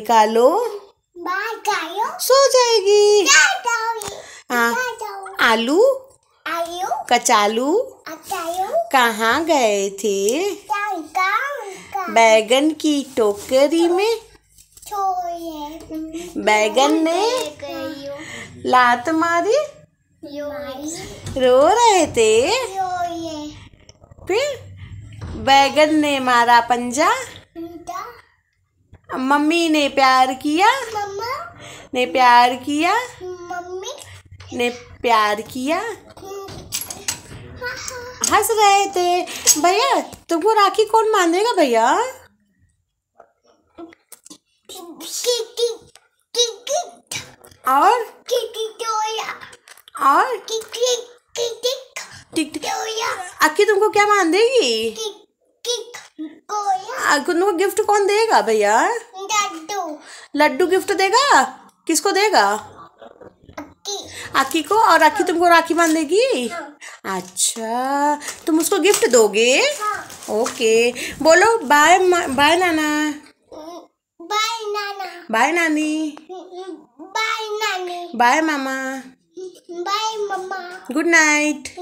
निकालो सो जाएगी हाँ आलू कचालू कहा गए थे बैगन की टोकरी में बैगन ने लात मारी रो रहे थे फिर बैगन ने मारा पंजा मम्मी ने प्यार किया मम्मा ने प्यार किया मम्मी ने प्यार किया हंस रहे थे भैया तुमको राखी कौन बांधेगा भैया और और अक्की तुमको क्या बांधेगी कुन्नू को गिफ्ट कौन देगा भैया लड्डू लड्डू गिफ्ट देगा किसको देगा आखी को और आखी हाँ। तुमको राखी बांधेगी हाँ। अच्छा तुम उसको गिफ्ट दोगे हाँ। ओके बोलो बाय बाय नाना बाय नाना बाय नानी बाय नानी बाय मामा बाय मामा गुड नाइट